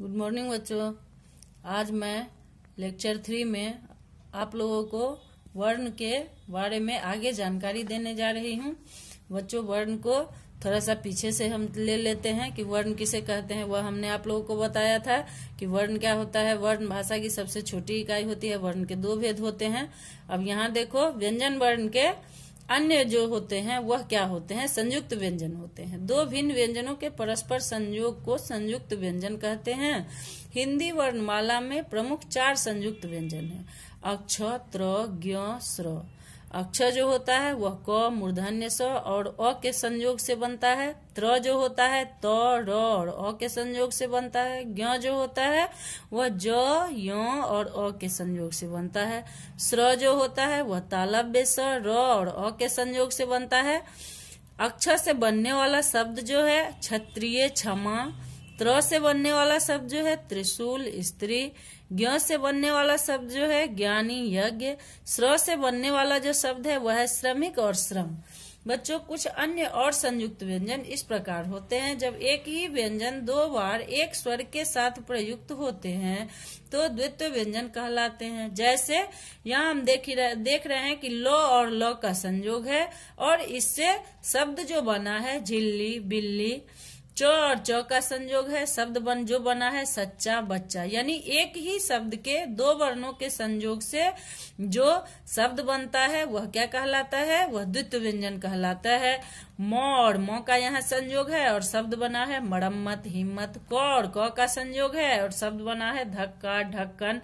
good morning बच्चों आज मैं लेक्चर थ्री में आप लोगों को वर्ण के बारे में आगे जानकारी देने जा रही हूँ बच्चों वर्ण को थोड़ा सा पीछे से हम ले लेते हैं कि वर्ण किसे कहते हैं वह हमने आप लोगों को बताया था कि वर्ण क्या होता है वर्ण भाषा की सबसे छोटी इकाई होती है वर्ण के दो भेद होते हैं अब यहाँ देखो व्यंजन वर्ण के अन्य जो होते हैं वह क्या होते हैं संयुक्त व्यंजन होते हैं दो भिन्न व्यंजनों के परस्पर संयोग को संयुक्त व्यंजन कहते हैं हिंदी वर्णमाला में प्रमुख चार संयुक्त व्यंजन है अक्ष त्र ज्ञ स्र अक्षर जो होता है वह क मूर्धन्य स और अ के संयोग से बनता है त्र जो होता है त र और अ के संयोग से बनता है ज्ञ जो होता है वह ज य और अ के संयोग से बनता है स्र जो होता है वह तालब्य स र और अ के संयोग से बनता है अक्षर से बनने वाला शब्द जो है क्षत्रिय क्षमा त्र से बनने वाला शब्द जो है त्रिशूल स्त्री ज्ञ से बनने वाला शब्द जो है ज्ञानी यज्ञ स्र से बनने वाला जो शब्द है वह है श्रमिक और श्रम बच्चों कुछ अन्य और संयुक्त व्यंजन इस प्रकार होते हैं जब एक ही व्यंजन दो बार एक स्वर के साथ प्रयुक्त होते हैं तो द्वितीय व्यंजन कहलाते हैं जैसे यहाँ हम देख रहे देख रहे हैं कि लो और लो का संयोग है और इससे शब्द जो बना है झिल्ली बिल्ली च और च का संयोग है शब्द बन जो बना है सच्चा बच्चा यानी एक ही शब्द के दो वर्णों के संयोग से जो शब्द बनता है वह क्या कहलाता है वह द्वित व्यंजन कहलाता है मौ और मौ का यहाँ संयोग है और शब्द बना है मरम्मत हिम्मत क और क का संयोग है और शब्द बना है धक्का ढक्कन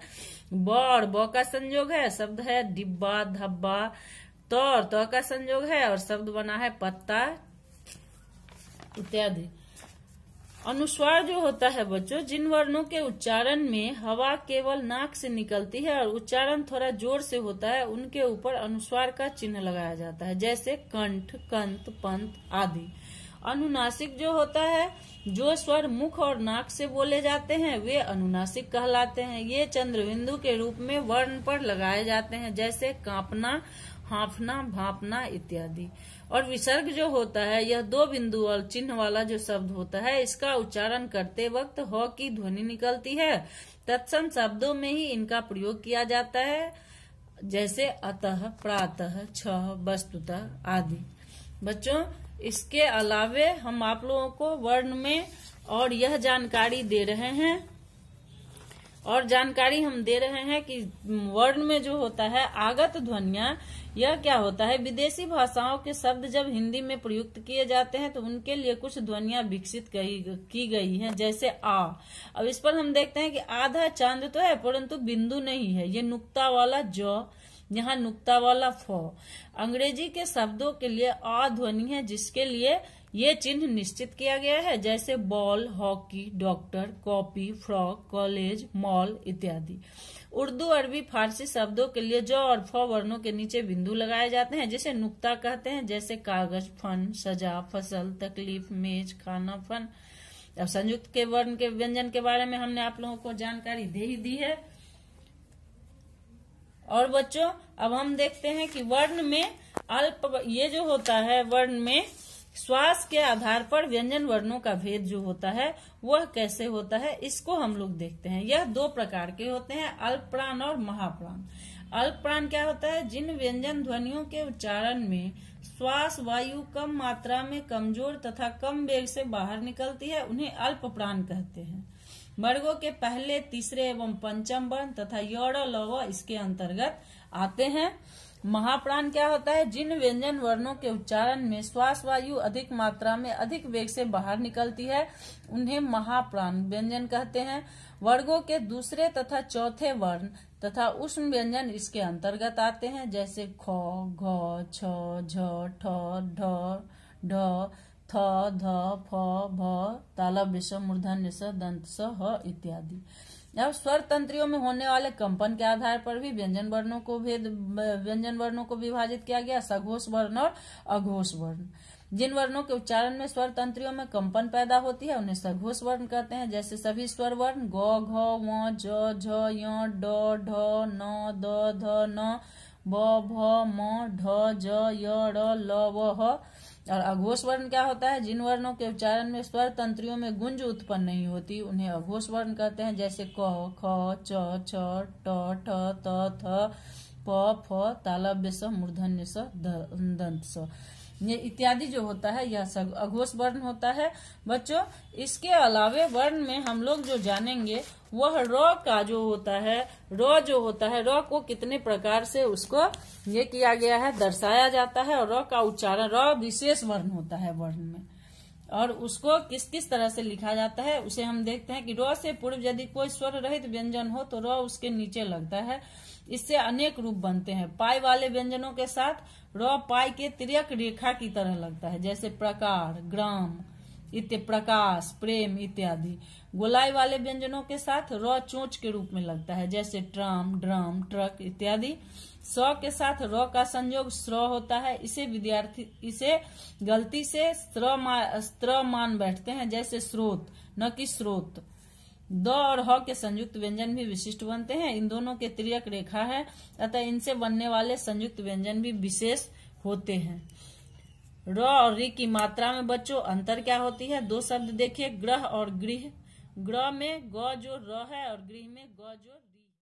ब और ब का संयोग है शब्द है डिब्बा धब्बा त और त का संयोग है और शब्द बना है पत्ता इत्यादि अनुस्वार जो होता है बच्चों जिन वर्णों के उच्चारण में हवा केवल नाक से निकलती है और उच्चारण थोड़ा जोर से होता है उनके ऊपर अनुस्वार का चिन्ह लगाया जाता है जैसे कंठ कंत पंत आदि अनुनासिक जो होता है जो स्वर मुख और नाक से बोले जाते हैं वे अनुनासिक कहलाते हैं ये चंद्रबिंदु के रूप में वर्ण पर लगाए जाते हैं जैसे कांपना हाफना भापना इत्यादि और विसर्ग जो होता है यह दो बिंदु और चिन्ह वाला जो शब्द होता है इसका उच्चारण करते वक्त ह की ध्वनि निकलती है तत्सम शब्दों में ही इनका प्रयोग किया जाता है जैसे अतः प्रातः छ वस्तुतः आदि बच्चों इसके अलावे हम आप लोगों को वर्ण में और यह जानकारी दे रहे हैं और जानकारी हम दे रहे हैं कि वर्ण में जो होता है आगत ध्वनिया यह क्या होता है विदेशी भाषाओं के शब्द जब हिंदी में प्रयुक्त किए जाते हैं तो उनके लिए कुछ ध्वनिया विकसित की गई हैं जैसे आ अब इस पर हम देखते हैं कि आधा चांद तो है परंतु बिंदु नहीं है ये नुक्ता वाला ज यहाँ नुक्ता वाला फ अंग्रेजी के शब्दों के लिए आ ध्वनि है जिसके लिए ये चिन्ह निश्चित किया गया है जैसे ball hockey doctor copy frock college mall इत्यादि उर्दू अरबी फारसी शब्दों के लिए जो और फ वर्णों के नीचे बिंदु लगाए जाते हैं जिसे नुक्ता कहते हैं जैसे कागज फन सजा फसल तकलीफ मेज खाना फन अब संयुक्त के वर्ण के व्यंजन के बारे में हमने आप लोगों को जानकारी दे ही दी है और बच्चों अब हम देखते हैं कि वर्ण में अल्प ये जो होता है वर्ण में श्वास के आधार पर व्यंजन वर्णों का भेद जो होता है वह कैसे होता है इसको हम लोग देखते हैं यह दो प्रकार के होते हैं अल्प प्राण और महाप्राण अल्प प्राण क्या होता है जिन व्यंजन ध्वनियों के उच्चारण में श्वास वायु कम मात्रा में कमजोर तथा कम वेग से बाहर निकलती है उन्हें अल्प प्राण कहते हैं मर्गो के पहले तीसरे एवं पंचम वर्ण तथा यौड़ लव इसके अंतर्गत आते हैं महाप्राण क्या होता है जिन व्यंजन वर्णों के उच्चारण में श्वास वायु अधिक मात्रा में अधिक वेग से बाहर निकलती है उन्हें महाप्राण व्यंजन कहते हैं वर्गों के दूसरे तथा चौथे वर्ण तथा उष्ण व्यंजन इसके अंतर्गत आते हैं जैसे ख घ छ झ ढ ढ थ ध फ भ ताल विषम मूर्धन निषद दंत स ह इत्यादि अब स्वर तंत्रियों में होने वाले कंपन के आधार पर भी व्यंजन वर्णों को भेद व्यंजन वर्णों को विभाजित किया गया सघोष वर्ण और अघोष वर्ण जिन वर्णों के उच्चारण में स्वर तंत्रियों में कंपन पैदा होती है उन्हें सघोष वर्ण कहते हैं जैसे सभी स्वर वर्ण ग घ व ज झ य ड ढ न द ध न ब भ म ढ ज य ड ल व ह और अघोष वर्ण क्या होता है जिन वर्णों के उच्चारण में स्वर तंत्रियों में गुंज उत्पन्न नहीं होती उन्हें अघोष वर्ण कहते हैं जैसे क ख च छ ट ठ त थ प फ तालव्य स मूर्धन्य स दंत स ये इत्यादि जो होता है यह सब अघोष वर्ण होता है बच्चों इसके अलावे वर्ण में हम लोग जो जानेंगे वह रॉ का जो होता है रॉ जो होता है रॉ को कितने प्रकार से उसको ये किया गया है दर्शाया जाता है और रॉ का उच्चारण रॉ विशेष वर्ण होता है वर्ण में और उसको किस किस तरह से लिखा जाता है उसे हम देखते हैं कि र से पूर्व यदि कोई स्वर रहित व्यंजन हो तो र उसके नीचे लगता है इससे अनेक रूप बनते हैं पाई वाले व्यंजनों के साथ र पाई के तिरक रेखा की तरह लगता है जैसे प्रकार ग्राम इत्य प्रकाश प्रेम इत्यादि गोलाई वाले व्यंजनों के साथ र चोच के रूप में लगता है जैसे ट्रम ड्रम ट्रक इत्यादि स के साथ र का संयोग स्र होता है इसे विद्यार्थी इसे गलती से स्त्र मा, मान बैठते हैं जैसे स्रोत न कि स्रोत द और ह के संयुक्त व्यंजन भी विशिष्ट बनते हैं इन दोनों के त्रियक रेखा है अतः इनसे बनने वाले संयुक्त व्यंजन भी विशेष होते हैं र और रि की मात्रा में बच्चों अंतर क्या होती है दो शब्द देखिए ग्रह और गृह ग्रह में ग जो र है और गृह में ग जो